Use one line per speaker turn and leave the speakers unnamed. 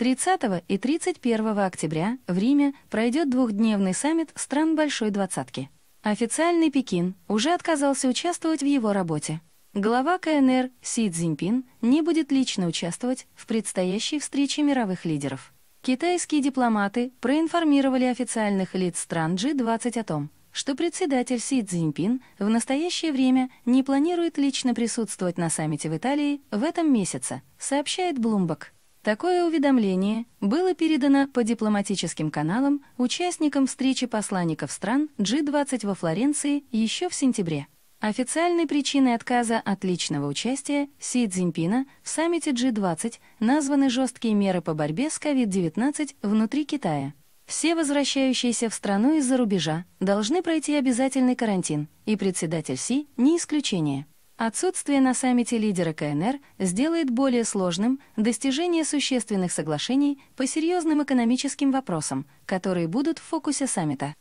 30 и 31 октября в Риме пройдет двухдневный саммит стран Большой Двадцатки. Официальный Пекин уже отказался участвовать в его работе. Глава КНР Си Цзиньпин не будет лично участвовать в предстоящей встрече мировых лидеров. Китайские дипломаты проинформировали официальных лиц стран G20 о том, что председатель Си Цзиньпин в настоящее время не планирует лично присутствовать на саммите в Италии в этом месяце, сообщает Bloomberg. Такое уведомление было передано по дипломатическим каналам участникам встречи посланников стран G20 во Флоренции еще в сентябре. Официальной причиной отказа от личного участия Си Цзиньпина в саммите G20 названы жесткие меры по борьбе с COVID-19 внутри Китая. Все возвращающиеся в страну из-за рубежа должны пройти обязательный карантин, и председатель Си не исключение. Отсутствие на саммите лидера КНР сделает более сложным достижение существенных соглашений по серьезным экономическим вопросам, которые будут в фокусе саммита.